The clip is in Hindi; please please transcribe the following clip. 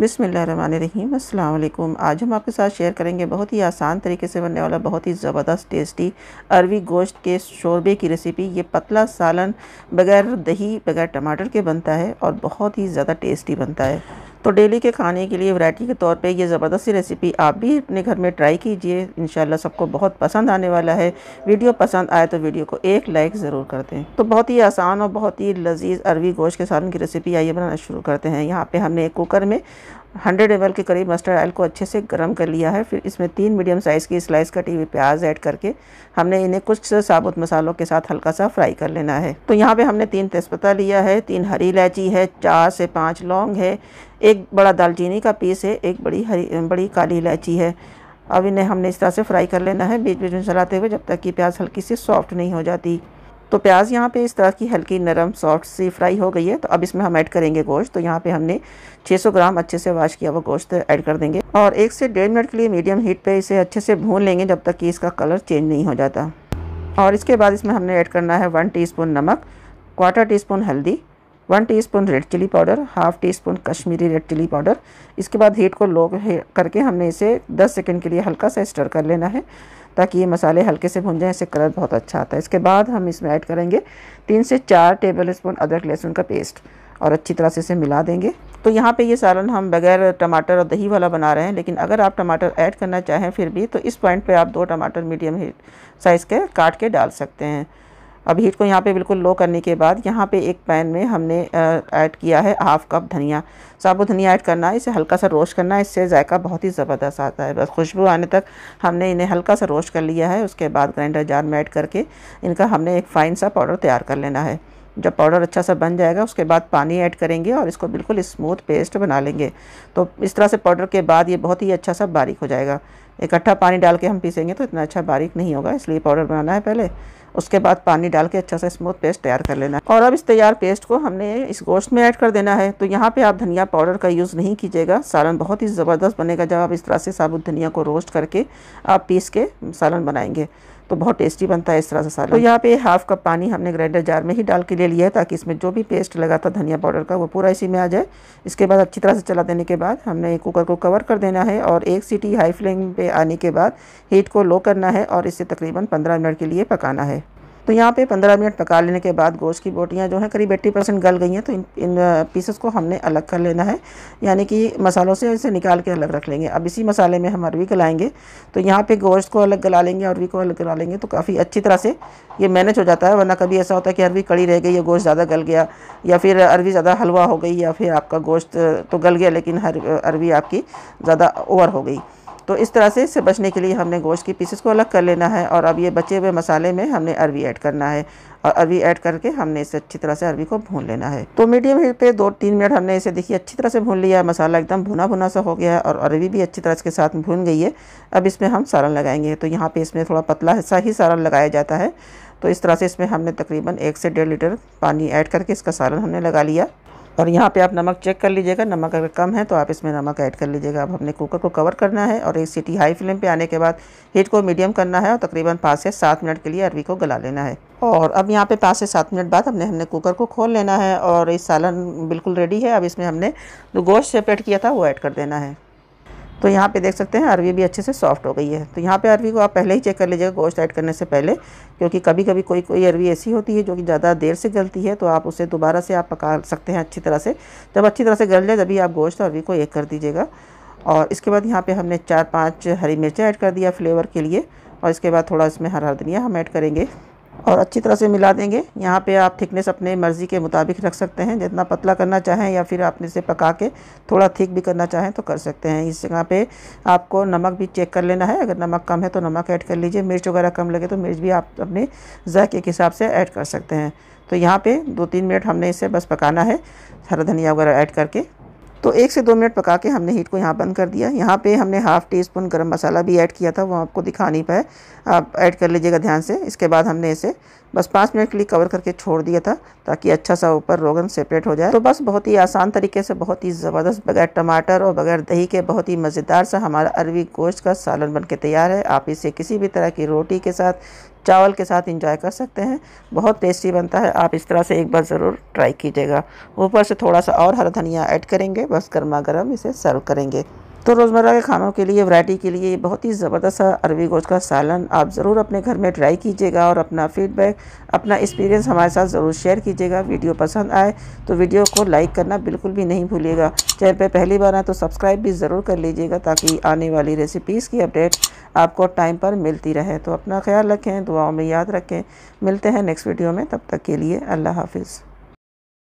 बिसमीम अल्लाम आज हम आपके साथ शेयर करेंगे बहुत ही आसान तरीके से बनने वाला बहुत ही ज़बरदस्त टेस्टी अरवी गोश्त के शोरबे की रेसिपी ये पतला सालन बगैर दही बगैर टमाटर के बनता है और बहुत ही ज़्यादा टेस्टी बनता है तो डेली के खाने के लिए वैरायटी के तौर पे ये ज़बरदस्त रेसिपी आप भी अपने घर में ट्राई कीजिए इन सबको बहुत पसंद आने वाला है वीडियो पसंद आए तो वीडियो को एक लाइक ज़रूर कर दें तो बहुत ही आसान और बहुत ही लजीज अरवी गोश्त के साथ उनकी रेसिपी आइए बनाना शुरू करते हैं यहाँ पर हमने एक कुकर में 100 एम के करीब मस्टर्ड ऑयल को अच्छे से गर्म कर लिया है फिर इसमें तीन मीडियम साइज़ की स्लाइस कटी हुई प्याज ऐड करके हमने इन्हें कुछ साबुत मसालों के साथ हल्का सा फ्राई कर लेना है तो यहाँ पे हमने तीन तेज़पत्ता लिया है तीन हरी इलायची है चार से पाँच लौंग है एक बड़ा दालचीनी का पीस है एक बड़ी हरी बड़ी काली इलायची है अब इन्हें हमने इस तरह से फ्राई कर लेना है बीच बीच में चलाते हुए जब तक कि प्याज हल्की सी सॉफ्ट नहीं हो जाती तो प्याज यहाँ पे इस तरह की हल्की नरम सॉफ्ट सी फ्राई हो गई है तो अब इसमें हम ऐड करेंगे गोश्त तो यहाँ पे हमने 600 ग्राम अच्छे से वाश किया हुआ गोश्त ऐड कर देंगे और एक से डेढ़ मिनट के लिए मीडियम हीट पे इसे अच्छे से भून लेंगे जब तक कि इसका कलर चेंज नहीं हो जाता और इसके बाद इसमें हमने ऐड करना है वन टी नमक क्वार्टर टी हल्दी one T red chilli powder half teaspoon Kashmiri red chilli powder इसके बाद हीट को लो करके हमने इसे दस सेकेंड के लिए हल्का सा स्टर कर लेना है ताकि ये मसाले हल्के से भुन जाएँ इससे कलर बहुत अच्छा आता है इसके बाद हम इसमें ऐड करेंगे तीन से चार टेबल स्पून अदरक लहसुन का पेस्ट और अच्छी तरह से इसे मिला देंगे तो यहाँ पे ये सालन हम बगैर टमाटर और दही वाला बना रहे हैं लेकिन अगर आप टमाटर ऐड करना चाहें फिर भी तो इस पॉइंट पे आप दो टमाटर मीडियम साइज़ के काट के डाल सकते हैं अब हीट को यहाँ पे बिल्कुल लो करने के बाद यहाँ पे एक पैन में हमने ऐड किया है हाफ़ कप धनिया साबुत धनिया ऐड करना है इसे हल्का सा रोस्ट करना है इससे जायका बहुत ही ज़बरदस्त आता है बस खुशबू आने तक हमने इन्हें हल्का सा रोस्ट कर लिया है उसके बाद ग्राइंडर जार में ऐड करके इनका हमने एक फ़ाइन सा पाउडर तैयार कर लेना है जब पाउडर अच्छा सा बन जाएगा उसके बाद पानी ऐड करेंगे और इसको बिल्कुल स्मूथ पेस्ट बना लेंगे तो इस तरह से पाउडर के बाद ये बहुत ही अच्छा सा बारीक हो जाएगा इकट्ठा पानी डाल के हम पीसेंगे तो इतना अच्छा बारीक नहीं होगा इसलिए पाउडर बनाना है पहले उसके बाद पानी डाल के अच्छा सा स्मूथ पेस्ट तैयार कर लेना है और अब इस तैयार पेस्ट को हमने इस गोश्त में ऐड कर देना है तो यहाँ पे आप धनिया पाउडर का यूज़ नहीं कीजिएगा सालन बहुत ही ज़बरदस्त बनेगा जब आप इस तरह से साबुत धनिया को रोस्ट करके आप पीस के सालन बनाएंगे तो बहुत टेस्टी बनता है इस तरह से सालन तो यहाँ पे हाफ कप पानी हमने ग्राइंडर जार में ही डाल के ले लिया है ताकि इसमें जो भी पेस्ट लगा था धनिया पाउडर का वो पूरा इसी में आ जाए इसके बाद अच्छी तरह से चला देने के बाद हमने कुकर को कवर कर देना है और एक सीटी हाई फ्लेम पर आने के बाद हीट को लो करना है और इसे तकरीबन पंद्रह मिनट के लिए पकाना है तो यहाँ पे 15 मिनट पका लेने के बाद गोश्त की बोटियाँ जो हैं करीब 80 परसेंट गल गई हैं तो इन इन पीसेस को हमने अलग कर लेना है यानी कि मसालों से इसे निकाल के अलग रख लेंगे अब इसी मसाले में हम अरवी गलाएँगे तो यहाँ पे गोश्त को अलग गला लेंगे अरवी को अलग गला लेंगे तो काफ़ी अच्छी तरह से ये मैनेज हो जाता है वरना कभी ऐसा होता है कि अरवी कड़ी रह गई या गोश्त ज़्यादा गल गया या फिर अरवी ज़्यादा हलवा हो गई या फिर आपका गोश्त तो गल गया लेकिन हर अरवी आपकी ज़्यादा ओवर हो गई तो इस तरह से इससे बचने के लिए हमने गोश्त की पीसेस को अलग कर लेना है और अब ये बचे हुए मसाले में हमने अरवी ऐड करना है और अरवी ऐड करके हमने इसे अच्छी तरह से अरवी को भून लेना है तो मीडियम हीट पे दो तीन मिनट हमने इसे देखिए अच्छी तरह से भून लिया है मसाला एकदम भुना भुना सा हो गया है और अरवी भी अच्छी तरह इसके साथ भून गई है अब इसमें हम सालन लगाएंगे तो यहाँ पर इसमें थोड़ा पतला हिस्सा ही सारन लगाया जाता है तो इस तरह से इसमें हमने तकरीबन एक से डेढ़ लीटर पानी ऐड करके इसका सारन हमने लगा लिया और यहाँ पे आप नमक चेक कर लीजिएगा नमक अगर कम है तो आप इसमें नमक ऐड कर लीजिएगा अब हमने कुकर को कवर करना है और एक सीटी हाई फ्लेम पे आने के बाद हीट को मीडियम करना है और तकरीबन पाँच से सात मिनट के लिए अरवी को गला लेना है और अब यहाँ पे पाँच से सात मिनट बाद हमने हमने कुकर को खोल लेना है और इस सालन बिल्कुल रेडी है अब इसमें हमने जो गोश्त सेपरेट किया था वो ऐड कर देना है तो यहाँ पे देख सकते हैं अरवी भी अच्छे से सॉफ्ट हो गई है तो यहाँ पे अरवी को आप पहले ही चेक कर लीजिएगा गोश्त ऐड करने से पहले क्योंकि कभी कभी कोई कोई अरवी ऐसी होती है जो कि ज़्यादा देर से गलती है तो आप उसे दोबारा से आप पका सकते हैं अच्छी तरह से जब अच्छी तरह से गल जाए तभी आप गोश्त अरवी को एक कर दीजिएगा और इसके बाद यहाँ पर हमने चार पाँच हरी मिर्चें ऐड कर दिया फ्लेवर के लिए और इसके बाद थोड़ा इसमें हरा धनिया हम ऐड करेंगे और अच्छी तरह से मिला देंगे यहाँ पे आप थिकनेस अपने मर्ज़ी के मुताबिक रख सकते हैं जितना पतला करना चाहें या फिर आपने इसे पका के थोड़ा थिक भी करना चाहें तो कर सकते हैं इस जगह पे आपको नमक भी चेक कर लेना है अगर नमक कम है तो नमक ऐड कर लीजिए मिर्च वगैरह कम लगे तो मिर्च भी आप अपने जायके के हिसाब से ऐड कर सकते हैं तो यहाँ पर दो तीन मिनट हमने इसे बस पकाना है हरा धनिया वगैरह ऐड करके तो एक से दो मिनट पका के हमने हीट को यहाँ बंद कर दिया यहाँ पे हमने हाफ़ टी स्पून गर्म मसाला भी ऐड किया था वो आपको दिखा नहीं पाए आप ऐड कर लीजिएगा ध्यान से इसके बाद हमने इसे बस पाँच मिनट के लिए कवर करके छोड़ दिया था ताकि अच्छा सा ऊपर रोगन सेपरेट हो जाए तो बस बहुत ही आसान तरीके से बहुत ही ज़बरदस्त बगैर टमाटर और बगैर दही के बहुत ही मज़ेदार सा हमारा अरवी गोश्त का सालन बन के तैयार है आप इसे किसी भी तरह की रोटी के साथ चावल के साथ इंजॉय कर सकते हैं बहुत टेस्टी बनता है आप इस तरह से एक बार ज़रूर ट्राई कीजिएगा ऊपर से थोड़ा सा और हरा धनिया ऐड करेंगे बस गर्मा गर्म इसे सर्व करेंगे तो रोज़मर्रा के खानों के लिए वैरायटी के लिए बहुत ही ज़बरदस्त सा अरबी गोश्त का सालन आप ज़रूर अपने घर में ट्राई कीजिएगा और अपना फीडबैक अपना एक्सपीरियंस हमारे साथ ज़रूर शेयर कीजिएगा वीडियो पसंद आए तो वीडियो को लाइक करना बिल्कुल भी नहीं भूलिएगा चैनल पर पहली बार आए तो सब्सक्राइब भी ज़रूर कर लीजिएगा ताकि आने वाली रेसिपीज़ की अपडेट आपको टाइम पर मिलती रहे तो अपना ख्याल रखें दुआओं में याद रखें मिलते हैं नेक्स्ट वीडियो में तब तक के लिए अल्लाह हाफिज़